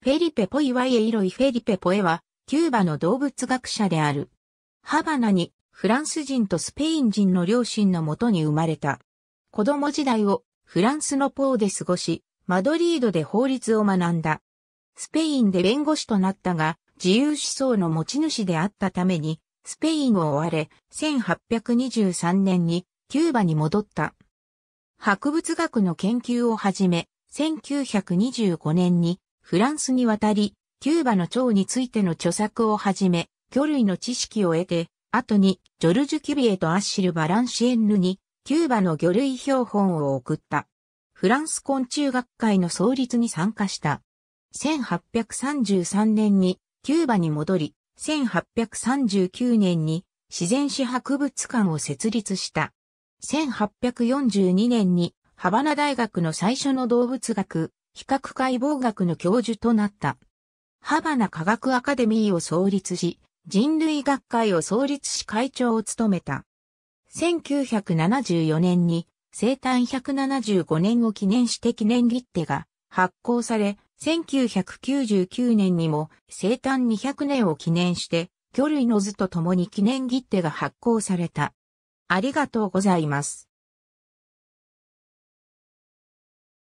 フェリペ・ポイワイエ・イロイ・フェリペ・ポエは、キューバの動物学者である。ハバナに、フランス人とスペイン人の両親のもとに生まれた。子供時代を、フランスのポーで過ごし、マドリードで法律を学んだ。スペインで弁護士となったが、自由思想の持ち主であったために、スペインを追われ、1823年に、キューバに戻った。博物学の研究を始め、1925年にフランスに渡り、キューバの蝶についての著作をはじめ、魚類の知識を得て、後に、ジョルジュ・キュビエとアッシル・バランシエンヌに、キューバの魚類標本を送った。フランス昆虫学会の創立に参加した。1833年に、キューバに戻り、1839年に、自然史博物館を設立した。1842年に、ハバナ大学の最初の動物学、比較解剖学の教授となった。ハバナ科学アカデミーを創立し、人類学会を創立し会長を務めた。1974年に生誕175年を記念して記念切手が発行され、1999年にも生誕200年を記念して、魚類の図と共に記念切手が発行された。ありがとうございます。